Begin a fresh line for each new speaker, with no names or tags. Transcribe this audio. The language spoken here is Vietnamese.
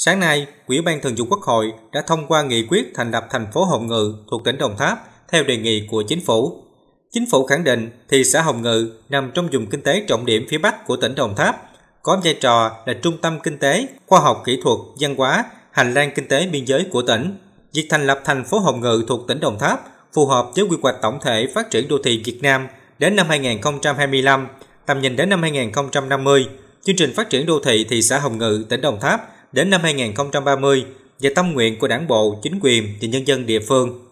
Sáng nay, Ủy ban Thường vụ Quốc hội đã thông qua nghị quyết thành lập thành phố Hồng Ngự thuộc tỉnh Đồng Tháp theo đề nghị của chính phủ. Chính phủ khẳng định thị xã Hồng Ngự nằm trong vùng kinh tế trọng điểm phía Bắc của tỉnh Đồng Tháp, có vai trò là trung tâm kinh tế, khoa học kỹ thuật, văn hóa, hành lang kinh tế biên giới của tỉnh. Việc thành lập thành phố Hồng Ngự thuộc tỉnh Đồng Tháp phù hợp với quy hoạch tổng thể phát triển đô thị Việt Nam đến năm 2025, tầm nhìn đến năm 2050, chương trình phát triển đô thị thị xã Hồng Ngự tỉnh Đồng Tháp đến năm 2030 và tâm nguyện của đảng bộ, chính quyền và nhân dân địa phương